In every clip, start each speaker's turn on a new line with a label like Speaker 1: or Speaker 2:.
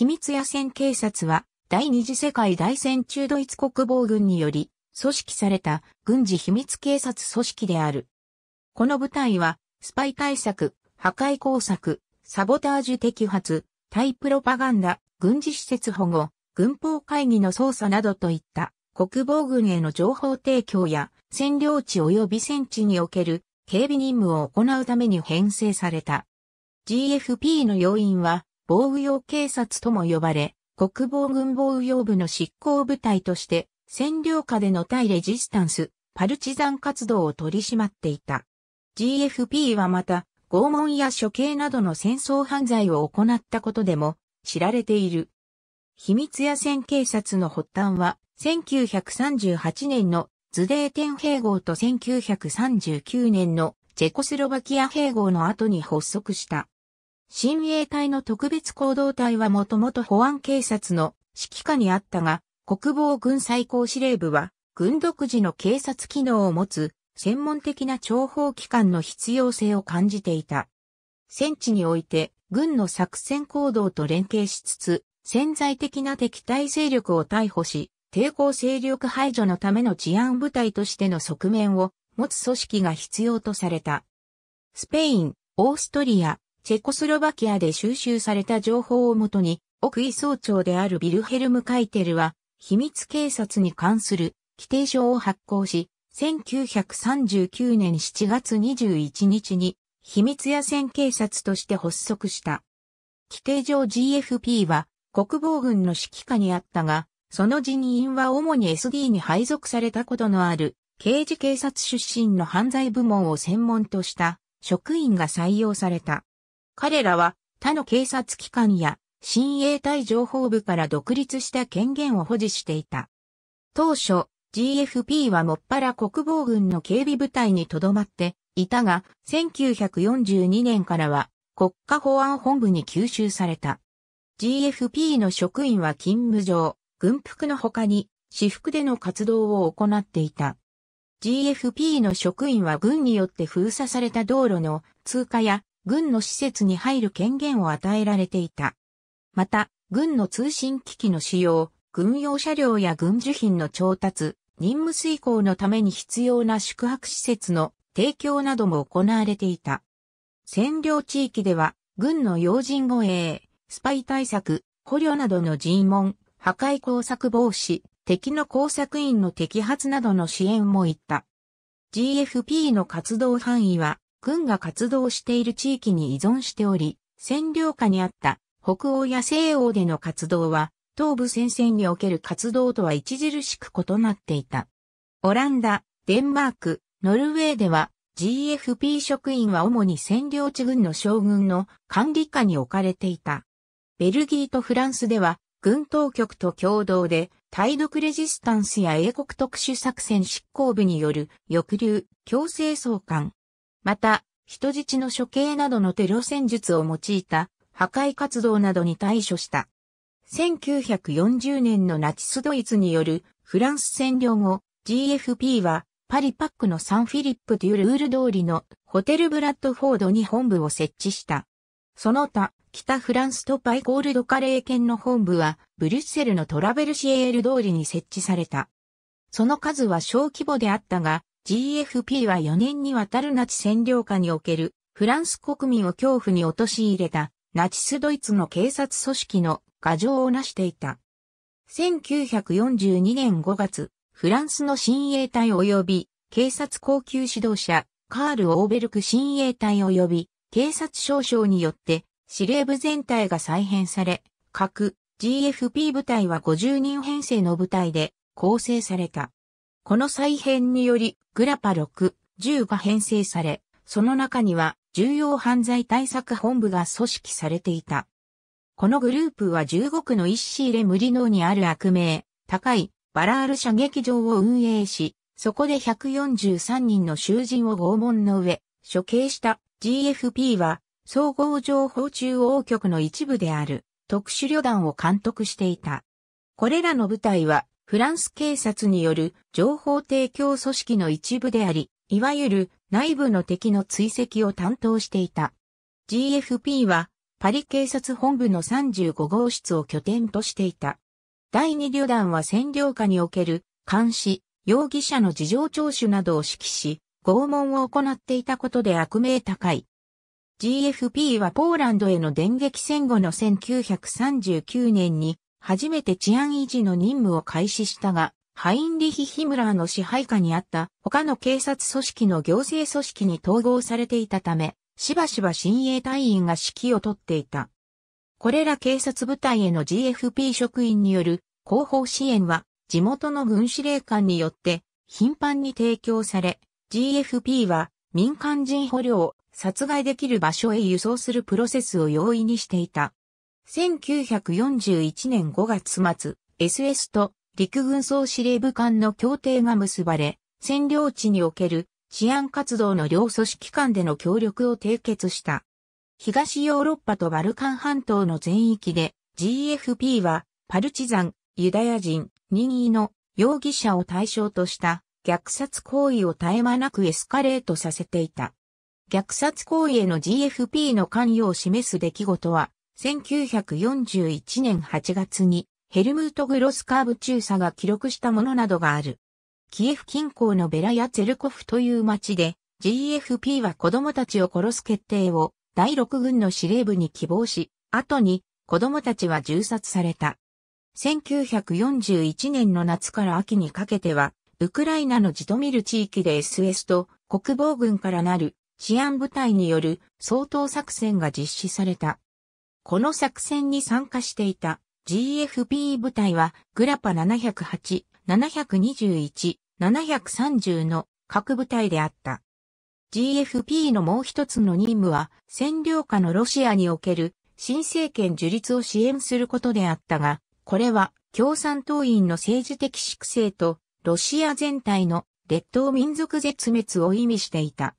Speaker 1: 秘密野戦警察は、第二次世界大戦中ドイツ国防軍により、組織された軍事秘密警察組織である。この部隊は、スパイ対策、破壊工作、サボタージュ摘発、対プロパガンダ、軍事施設保護、軍法会議の捜査などといった国防軍への情報提供や占領地及び戦地における警備任務を行うために編成された。GFP の要因は防雨用警察とも呼ばれ、国防軍防雨用部の執行部隊として、占領下での対レジスタンス、パルチザン活動を取り締まっていた。GFP はまた、拷問や処刑などの戦争犯罪を行ったことでも知られている。秘密野戦警察の発端は、1938年のズデーテン併合と1939年のチェコスロバキア併合の後に発足した。親衛隊の特別行動隊はもともと保安警察の指揮下にあったが、国防軍最高司令部は、軍独自の警察機能を持つ、専門的な諜報機関の必要性を感じていた。戦地において、軍の作戦行動と連携しつつ、潜在的な敵対勢力を逮捕し、抵抗勢力排除のための治安部隊としての側面を持つ組織が必要とされた。スペイン、オーストリア、チェコスロバキアで収集された情報をもとに、奥井総長であるビルヘルム・カイテルは、秘密警察に関する規定書を発行し、1939年7月21日に、秘密野戦警察として発足した。規定上 GFP は、国防軍の指揮下にあったが、その人員は主に SD に配属されたことのある、刑事警察出身の犯罪部門を専門とした職員が採用された。彼らは他の警察機関や新衛隊情報部から独立した権限を保持していた。当初、GFP はもっぱら国防軍の警備部隊に留まっていたが、1942年からは国家保安本部に吸収された。GFP の職員は勤務上、軍服の他に私服での活動を行っていた。GFP の職員は軍によって封鎖された道路の通過や軍の施設に入る権限を与えられていた。また、軍の通信機器の使用、軍用車両や軍需品の調達、任務遂行のために必要な宿泊施設の提供なども行われていた。占領地域では、軍の要人護衛、スパイ対策、捕虜などの尋問、破壊工作防止、敵の工作員の摘発などの支援もいった。GFP の活動範囲は軍が活動している地域に依存しており、占領下にあった北欧や西欧での活動は、東部戦線における活動とは著しく異なっていた。オランダ、デンマーク、ノルウェーでは GFP 職員は主に占領地軍の将軍の管理下に置かれていた。ベルギーとフランスでは軍当局と共同で対独レジスタンスや英国特殊作戦執行部による抑留、強制送還、また、人質の処刑などのテロ戦術を用いた破壊活動などに対処した。1940年のナチスドイツによるフランス占領後、GFP はパリパックのサンフィリップデュルール通りのホテルブラッドフォードに本部を設置した。その他、北フランスとパイコールドカレー県の本部は、ブリュッセルのトラベルシエール通りに設置された。その数は小規模であったが、GFP は4年にわたるナチ占領下におけるフランス国民を恐怖に陥れたナチスドイツの警察組織の牙城を成していた。1942年5月、フランスの親衛隊及び警察高級指導者カール・オーベルク親衛隊及び警察少将によって司令部全体が再編され、各 GFP 部隊は50人編成の部隊で構成された。この再編により、グラパ6、10が編成され、その中には重要犯罪対策本部が組織されていた。このグループは15区の一シーレムリノーにある悪名、高いバラール射撃場を運営し、そこで143人の囚人を拷問の上、処刑した GFP は総合情報中央局の一部である特殊旅団を監督していた。これらの部隊はフランス警察による情報提供組織の一部であり、いわゆる内部の敵の追跡を担当していた。GFP はパリ警察本部の35号室を拠点としていた。第二旅団は占領下における監視、容疑者の事情聴取などを指揮し、拷問を行っていたことで悪名高い。GFP はポーランドへの電撃戦後の1939年に初めて治安維持の任務を開始したが、ハインリヒ・ヒムラーの支配下にあった他の警察組織の行政組織に統合されていたため、しばしば親衛隊員が指揮をとっていた。これら警察部隊への GFP 職員による後方支援は地元の軍司令官によって頻繁に提供され、GFP は民間人捕虜を殺害できる場所へ輸送するプロセスを容易にしていた。1941年5月末、SS と陸軍総司令部間の協定が結ばれ、占領地における治安活動の両組織間での協力を締結した。東ヨーロッパとバルカン半島の全域で GFP はパルチザン、ユダヤ人、任意の容疑者を対象とした虐殺行為を絶え間なくエスカレートさせていた。虐殺行為への GFP の関与を示す出来事は1941年8月にヘルムート・グロスカーブ中佐が記録したものなどがある。キエフ近郊のベラヤ・ツェルコフという町で GFP は子供たちを殺す決定を第6軍の司令部に希望し、後に子供たちは銃殺された。1941年の夏から秋にかけては、ウクライナのジトミル地域で SS と国防軍からなる治安部隊による相当作戦が実施された。この作戦に参加していた GFP 部隊はグラパ708、721、730の各部隊であった。GFP のもう一つの任務は占領下のロシアにおける新政権樹立を支援することであったが、これは共産党員の政治的粛清とロシア全体の列島民族絶滅を意味していた。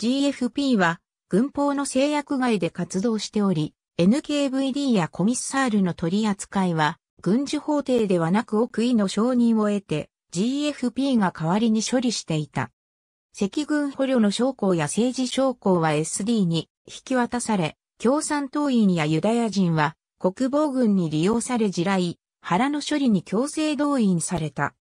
Speaker 1: GFP は軍法の制約外で活動しており、NKVD やコミッサールの取り扱いは、軍事法廷ではなく奥井の承認を得て、GFP が代わりに処理していた。赤軍捕虜の将校や政治将校は SD に引き渡され、共産党員やユダヤ人は国防軍に利用され地雷、腹の処理に強制動員された。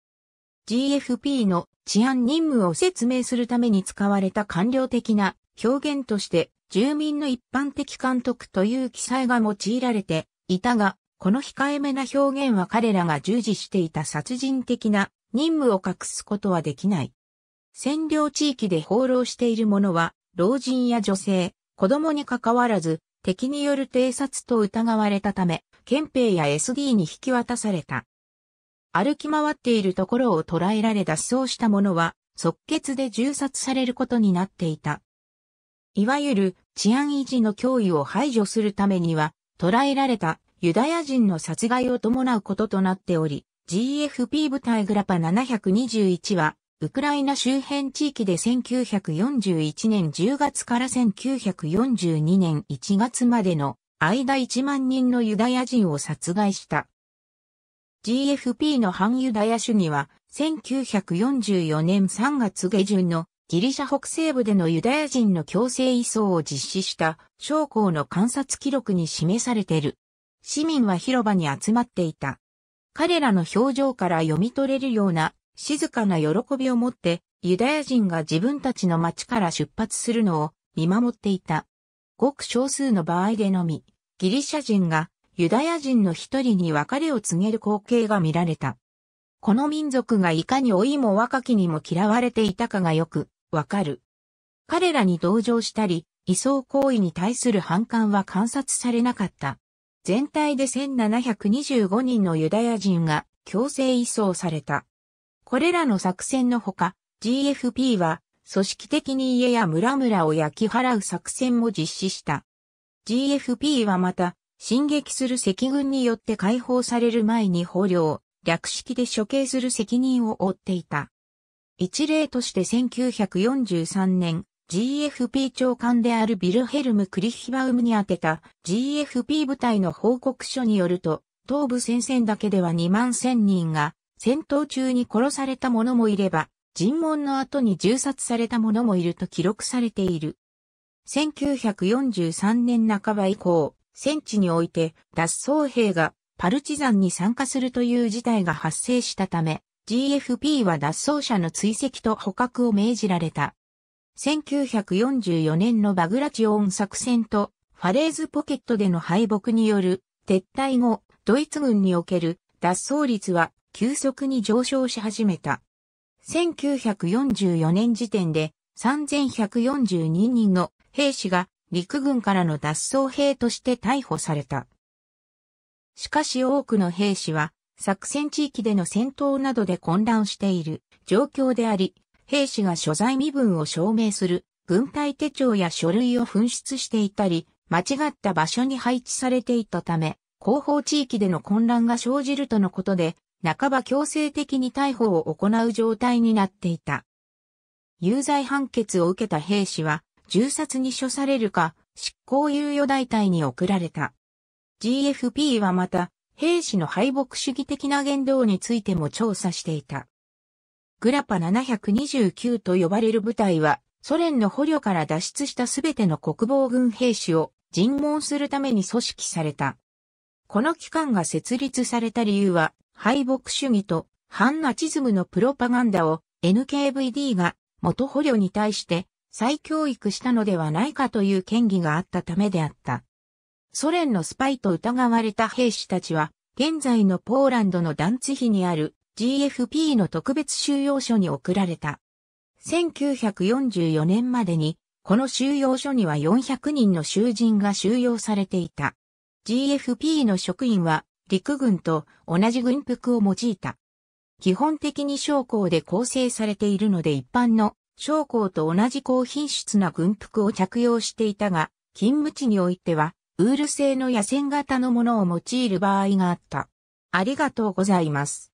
Speaker 1: GFP の治安任務を説明するために使われた官僚的な表現として住民の一般的監督という記載が用いられていたが、この控えめな表現は彼らが従事していた殺人的な任務を隠すことはできない。占領地域で放浪している者は、老人や女性、子供に関わらず、敵による偵察と疑われたため、憲兵や SD に引き渡された。歩き回っているところを捕らえられ脱走した者は、即決で銃殺されることになっていた。いわゆる治安維持の脅威を排除するためには、捕らえられたユダヤ人の殺害を伴うこととなっており、GFP 部隊グラパ721は、ウクライナ周辺地域で1941年10月から1942年1月までの間1万人のユダヤ人を殺害した。GFP の反ユダヤ主義は1944年3月下旬のギリシャ北西部でのユダヤ人の強制移送を実施した将校の観察記録に示されている。市民は広場に集まっていた。彼らの表情から読み取れるような静かな喜びを持ってユダヤ人が自分たちの町から出発するのを見守っていた。ごく少数の場合でのみ、ギリシャ人がユダヤ人の一人に別れを告げる光景が見られた。この民族がいかに老いも若きにも嫌われていたかがよくわかる。彼らに同情したり、移送行為に対する反感は観察されなかった。全体で1725人のユダヤ人が強制移送された。これらの作戦のほか、GFP は組織的に家や村々を焼き払う作戦も実施した。GFP はまた、進撃する赤軍によって解放される前に捕虜を略式で処刑する責任を負っていた。一例として1943年、GFP 長官であるビルヘルム・クリヒバウムに宛てた GFP 部隊の報告書によると、東部戦線だけでは2万1000人が戦闘中に殺された者もいれば、尋問の後に銃殺された者もいると記録されている。1943年半ば以降、戦地において脱走兵がパルチザンに参加するという事態が発生したため、GFP は脱走者の追跡と捕獲を命じられた。1944年のバグラチオン作戦とファレーズポケットでの敗北による撤退後、ドイツ軍における脱走率は急速に上昇し始めた。1944年時点で3142人の兵士が陸軍からの脱走兵として逮捕された。しかし多くの兵士は作戦地域での戦闘などで混乱している状況であり、兵士が所在身分を証明する軍隊手帳や書類を紛失していたり、間違った場所に配置されていたため、後方地域での混乱が生じるとのことで、半ば強制的に逮捕を行う状態になっていた。有罪判決を受けた兵士は、銃殺に処されるか、執行猶予大隊に送られた。GFP はまた、兵士の敗北主義的な言動についても調査していた。グラパ729と呼ばれる部隊は、ソ連の捕虜から脱出したすべての国防軍兵士を尋問するために組織された。この機関が設立された理由は、敗北主義と反ナチズムのプロパガンダを NKVD が元捕虜に対して再教育したのではないかという嫌疑があったためであった。ソ連のスパイと疑われた兵士たちは、現在のポーランドのダンツヒにある GFP の特別収容所に送られた。1944年までに、この収容所には400人の囚人が収容されていた。GFP の職員は陸軍と同じ軍服を用いた。基本的に将校で構成されているので一般の将校と同じ高品質な軍服を着用していたが、勤務地においてはウール製の野戦型のものを用いる場合があった。ありがとうございます。